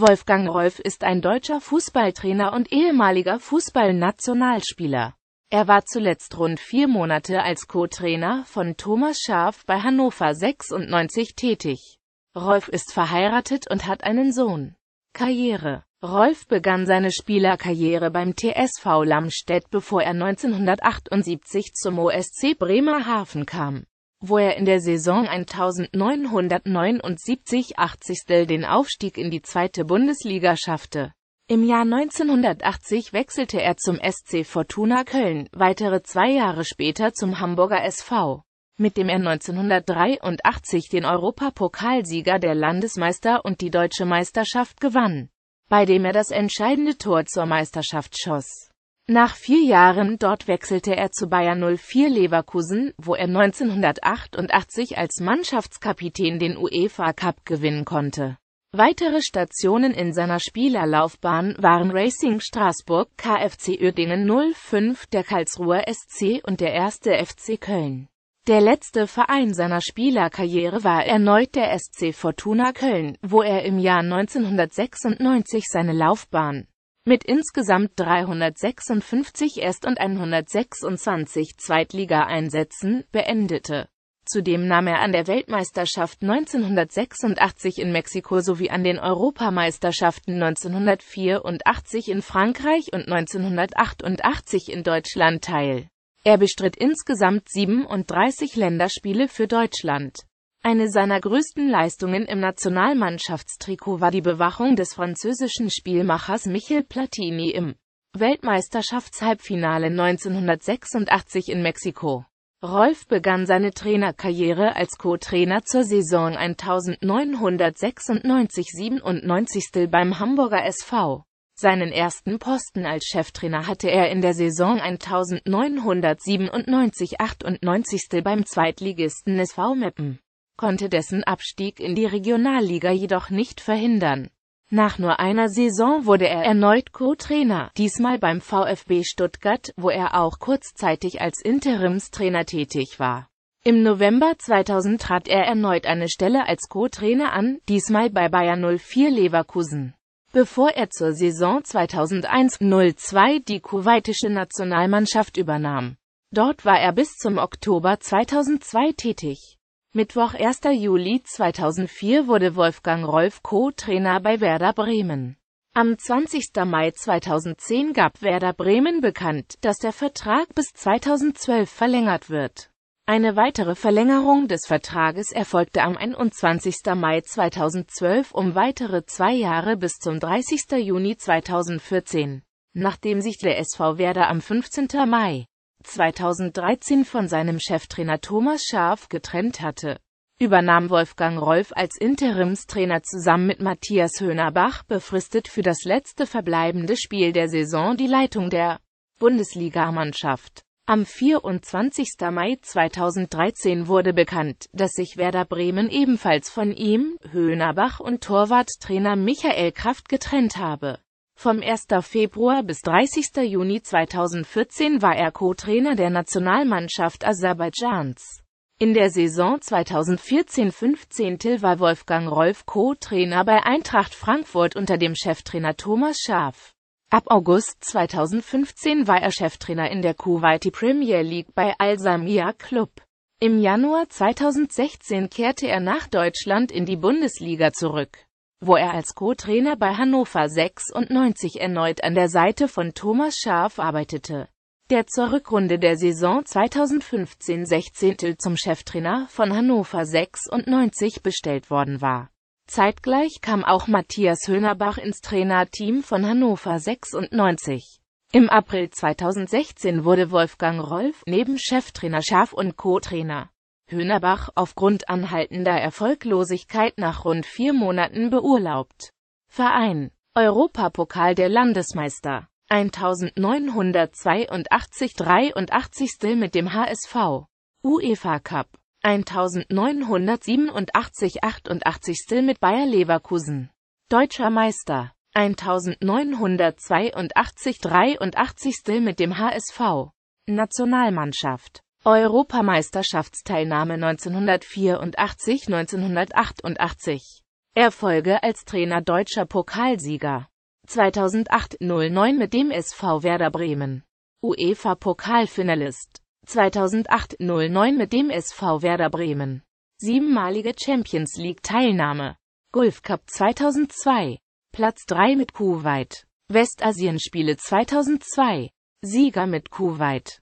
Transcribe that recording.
Wolfgang Rolf ist ein deutscher Fußballtrainer und ehemaliger Fußballnationalspieler. Er war zuletzt rund vier Monate als Co-Trainer von Thomas Schaaf bei Hannover 96 tätig. Rolf ist verheiratet und hat einen Sohn. Karriere Rolf begann seine Spielerkarriere beim TSV Lammstedt, bevor er 1978 zum OSC Bremerhaven kam wo er in der Saison 1979/80 den Aufstieg in die zweite Bundesliga schaffte. Im Jahr 1980 wechselte er zum SC Fortuna Köln, weitere zwei Jahre später zum Hamburger SV, mit dem er 1983 den Europapokalsieger der Landesmeister und die Deutsche Meisterschaft gewann, bei dem er das entscheidende Tor zur Meisterschaft schoss nach vier Jahren dort wechselte er zu Bayer 04 Leverkusen, wo er 1988 als Mannschaftskapitän den UEFA Cup gewinnen konnte. Weitere Stationen in seiner Spielerlaufbahn waren Racing Straßburg, KFC Uerdingen 05, der Karlsruher SC und der erste FC Köln. Der letzte Verein seiner Spielerkarriere war erneut der SC Fortuna Köln, wo er im Jahr 1996 seine Laufbahn mit insgesamt 356 Erst- und 126 Zweitligaeinsätzen, beendete. Zudem nahm er an der Weltmeisterschaft 1986 in Mexiko sowie an den Europameisterschaften 1984 in Frankreich und 1988 in Deutschland teil. Er bestritt insgesamt 37 Länderspiele für Deutschland. Eine seiner größten Leistungen im Nationalmannschaftstrikot war die Bewachung des französischen Spielmachers Michel Platini im Weltmeisterschaftshalbfinale 1986 in Mexiko. Rolf begann seine Trainerkarriere als Co-Trainer zur Saison 1996-97 beim Hamburger SV. Seinen ersten Posten als Cheftrainer hatte er in der Saison 1997-98 beim Zweitligisten SV Meppen konnte dessen Abstieg in die Regionalliga jedoch nicht verhindern. Nach nur einer Saison wurde er erneut Co-Trainer, diesmal beim VfB Stuttgart, wo er auch kurzzeitig als Interimstrainer tätig war. Im November 2000 trat er erneut eine Stelle als Co-Trainer an, diesmal bei Bayern 04 Leverkusen. Bevor er zur Saison 2001-02 die kuwaitische Nationalmannschaft übernahm. Dort war er bis zum Oktober 2002 tätig. Mittwoch 1. Juli 2004 wurde Wolfgang Rolf Co-Trainer bei Werder Bremen. Am 20. Mai 2010 gab Werder Bremen bekannt, dass der Vertrag bis 2012 verlängert wird. Eine weitere Verlängerung des Vertrages erfolgte am 21. Mai 2012 um weitere zwei Jahre bis zum 30. Juni 2014, nachdem sich der SV Werder am 15. Mai 2013 von seinem Cheftrainer Thomas Schaaf getrennt hatte, übernahm Wolfgang Rolf als Interimstrainer zusammen mit Matthias Höhnerbach befristet für das letzte verbleibende Spiel der Saison die Leitung der Bundesligamannschaft. Am 24. Mai 2013 wurde bekannt, dass sich Werder Bremen ebenfalls von ihm, Höhnerbach und Torwarttrainer Michael Kraft getrennt habe. Vom 1. Februar bis 30. Juni 2014 war er Co-Trainer der Nationalmannschaft Aserbaidschans. In der Saison 2014-15 war Wolfgang Rolf Co-Trainer bei Eintracht Frankfurt unter dem Cheftrainer Thomas Schaaf. Ab August 2015 war er Cheftrainer in der Kuwaiti Premier League bei Al-Samia Club. Im Januar 2016 kehrte er nach Deutschland in die Bundesliga zurück wo er als Co-Trainer bei Hannover 96 erneut an der Seite von Thomas Schaaf arbeitete, der zur Rückrunde der Saison 2015-16 zum Cheftrainer von Hannover 96 bestellt worden war. Zeitgleich kam auch Matthias Höhnerbach ins Trainerteam von Hannover 96. Im April 2016 wurde Wolfgang Rolf neben Cheftrainer Schaaf und Co-Trainer. Hönerbach aufgrund anhaltender Erfolglosigkeit nach rund vier Monaten beurlaubt. Verein Europapokal der Landesmeister 1982-83 mit dem HSV UEFA Cup 1987-88 mit Bayer Leverkusen Deutscher Meister 1982-83 mit dem HSV Nationalmannschaft Europameisterschaftsteilnahme 1984, 1988. Erfolge als Trainer deutscher Pokalsieger. 2008-09 mit dem SV Werder Bremen. UEFA-Pokalfinalist. 2008-09 mit dem SV Werder Bremen. Siebenmalige Champions League-Teilnahme. Gulf Cup 2002. Platz 3 mit Kuwait. Westasienspiele 2002. Sieger mit Kuwait.